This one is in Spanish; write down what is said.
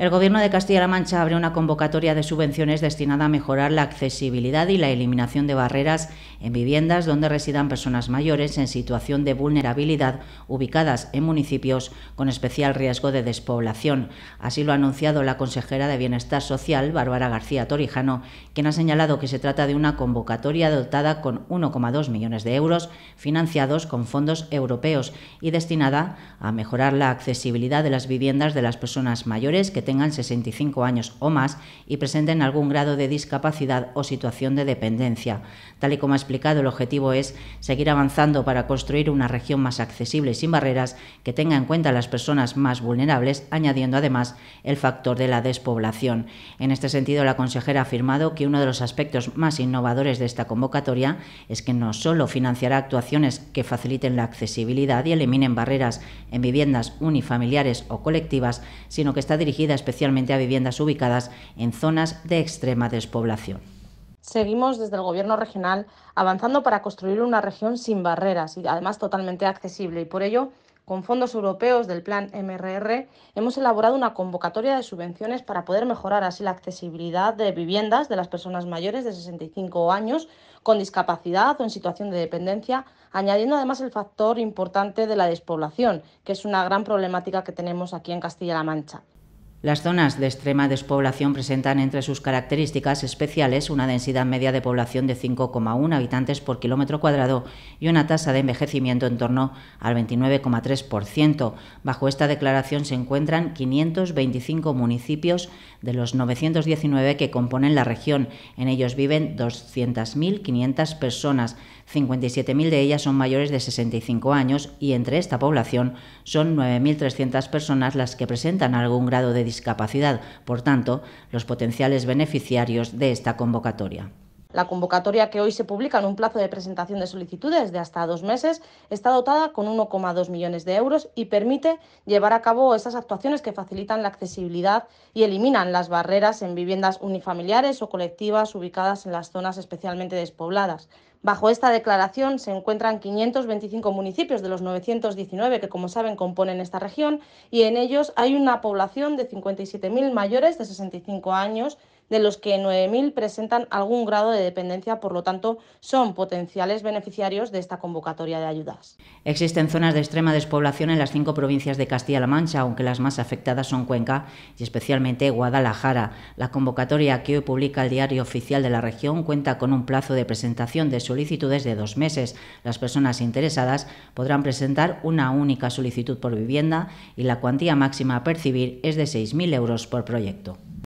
El Gobierno de Castilla-La Mancha abre una convocatoria de subvenciones destinada a mejorar la accesibilidad y la eliminación de barreras en viviendas donde residan personas mayores en situación de vulnerabilidad ubicadas en municipios con especial riesgo de despoblación. Así lo ha anunciado la consejera de Bienestar Social, Bárbara García Torijano, quien ha señalado que se trata de una convocatoria dotada con 1,2 millones de euros financiados con fondos europeos y destinada a mejorar la accesibilidad de las viviendas de las personas mayores que tengan 65 años o más y presenten algún grado de discapacidad o situación de dependencia. Tal y como ha explicado, el objetivo es seguir avanzando para construir una región más accesible y sin barreras que tenga en cuenta a las personas más vulnerables, añadiendo además el factor de la despoblación. En este sentido, la consejera ha afirmado que uno de los aspectos más innovadores de esta convocatoria es que no solo financiará actuaciones que faciliten la accesibilidad y eliminen barreras en viviendas unifamiliares o colectivas, sino que está dirigida especialmente a viviendas ubicadas en zonas de extrema despoblación. Seguimos desde el Gobierno regional avanzando para construir una región sin barreras y además totalmente accesible. Y por ello, con fondos europeos del Plan MRR, hemos elaborado una convocatoria de subvenciones para poder mejorar así la accesibilidad de viviendas de las personas mayores de 65 años con discapacidad o en situación de dependencia, añadiendo además el factor importante de la despoblación, que es una gran problemática que tenemos aquí en Castilla-La Mancha. Las zonas de extrema despoblación presentan entre sus características especiales una densidad media de población de 5,1 habitantes por kilómetro cuadrado y una tasa de envejecimiento en torno al 29,3%. Bajo esta declaración se encuentran 525 municipios de los 919 que componen la región. En ellos viven 200.500 personas. 57.000 de ellas son mayores de 65 años y entre esta población son 9.300 personas las que presentan algún grado de discapacidad, por tanto, los potenciales beneficiarios de esta convocatoria. La convocatoria que hoy se publica en un plazo de presentación de solicitudes de hasta dos meses está dotada con 1,2 millones de euros y permite llevar a cabo esas actuaciones que facilitan la accesibilidad y eliminan las barreras en viviendas unifamiliares o colectivas ubicadas en las zonas especialmente despobladas. Bajo esta declaración se encuentran 525 municipios de los 919 que, como saben, componen esta región y en ellos hay una población de 57.000 mayores de 65 años de los que 9.000 presentan algún grado de dependencia, por lo tanto, son potenciales beneficiarios de esta convocatoria de ayudas. Existen zonas de extrema despoblación en las cinco provincias de Castilla-La Mancha, aunque las más afectadas son Cuenca y especialmente Guadalajara. La convocatoria que hoy publica el Diario Oficial de la Región cuenta con un plazo de presentación de solicitudes de dos meses. Las personas interesadas podrán presentar una única solicitud por vivienda y la cuantía máxima a percibir es de 6.000 euros por proyecto.